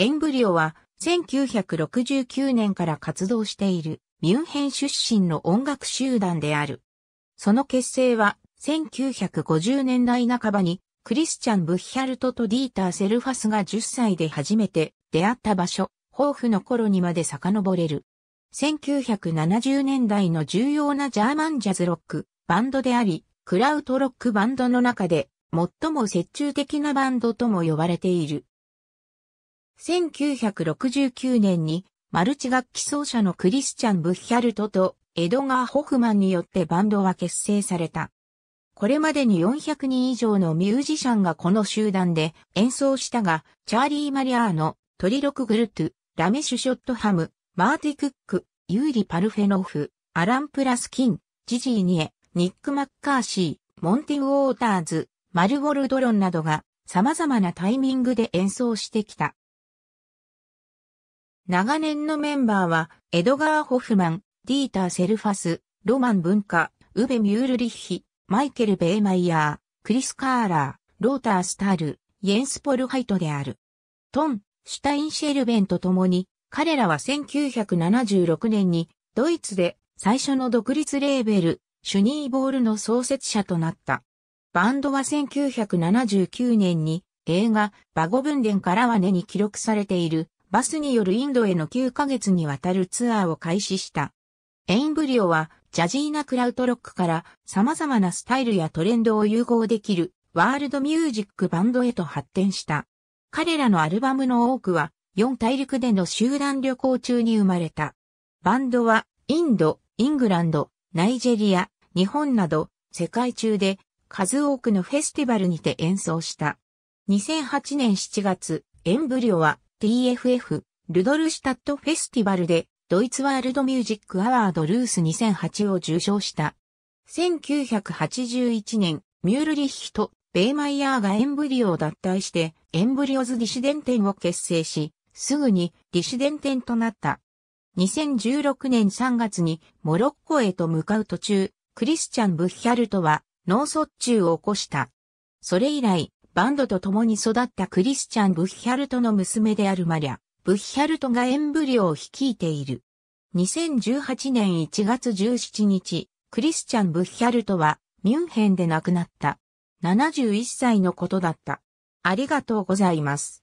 エンブリオは1969年から活動しているミュンヘン出身の音楽集団である。その結成は1950年代半ばにクリスチャン・ブッヒャルトとディーター・セルファスが10歳で初めて出会った場所、抱負の頃にまで遡れる。1970年代の重要なジャーマンジャズロックバンドであり、クラウトロックバンドの中で最も折衷的なバンドとも呼ばれている。1969年にマルチ楽器奏者のクリスチャン・ブッヒャルトとエドガー・ホフマンによってバンドは結成された。これまでに400人以上のミュージシャンがこの集団で演奏したが、チャーリー・マリアーノ、トリロク・グルトゥ、ラメシュ・ショットハム、マーティ・クック、ユーリ・パルフェノフ、アラン・プラスキン、ジジー・ニエ、ニック・マッカーシー、モンティ・ウォーターズ、マルゴルドロンなどが様々なタイミングで演奏してきた。長年のメンバーは、エドガー・ホフマン、ディーター・セルファス、ロマン文化、ウベ・ミュールリッヒ、マイケル・ベイマイヤー、クリス・カーラー、ローター・スタール、イェンス・ポルハイトである。トン、シュタイン・シェルベンと共に、彼らは1976年に、ドイツで最初の独立レーベル、シュニーボールの創設者となった。バンドは1979年に、映画、バゴブンデンからは根に記録されている、バスによるインドへの9ヶ月にわたるツアーを開始した。エインブリオは、ジャジーナ・クラウトロックから様々なスタイルやトレンドを融合できるワールドミュージックバンドへと発展した。彼らのアルバムの多くは、4大陸での集団旅行中に生まれた。バンドは、インド、イングランド、ナイジェリア、日本など、世界中で数多くのフェスティバルにて演奏した。2008年7月、エンブリオは t f f ルドルシュタットフェスティバルで、ドイツワールドミュージックアワードルース2008を受賞した。1981年、ミュールリッヒとベイマイヤーがエンブリオを脱退して、エンブリオズ・ディシデンテンを結成し、すぐにディシデンテンとなった。2016年3月にモロッコへと向かう途中、クリスチャン・ブッヒャルトは脳卒中を起こした。それ以来、バンドと共に育ったクリスチャン・ブッヒャルトの娘であるマリャ、ブッヒャルトがエンブリオを率いている。2018年1月17日、クリスチャン・ブッヒャルトはミュンヘンで亡くなった。71歳のことだった。ありがとうございます。